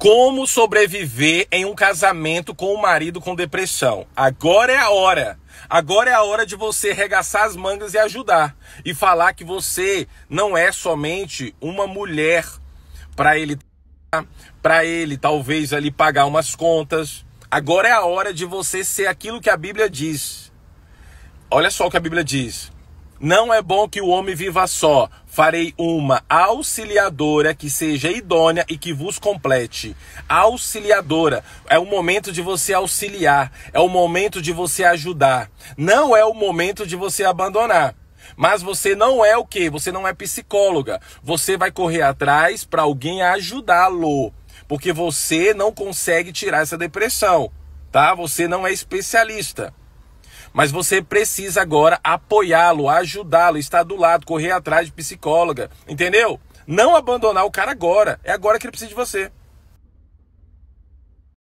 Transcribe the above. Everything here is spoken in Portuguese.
Como sobreviver em um casamento com o um marido com depressão? Agora é a hora. Agora é a hora de você regaçar as mangas e ajudar. E falar que você não é somente uma mulher para ele para ele talvez ali pagar umas contas. Agora é a hora de você ser aquilo que a Bíblia diz. Olha só o que a Bíblia diz. Não é bom que o homem viva só. Farei uma auxiliadora que seja idônea e que vos complete. Auxiliadora é o momento de você auxiliar, é o momento de você ajudar. Não é o momento de você abandonar. Mas você não é o que? Você não é psicóloga. Você vai correr atrás para alguém ajudá-lo, porque você não consegue tirar essa depressão, tá? Você não é especialista. Mas você precisa agora apoiá-lo, ajudá-lo, estar do lado, correr atrás de psicóloga, entendeu? Não abandonar o cara agora. É agora que ele precisa de você.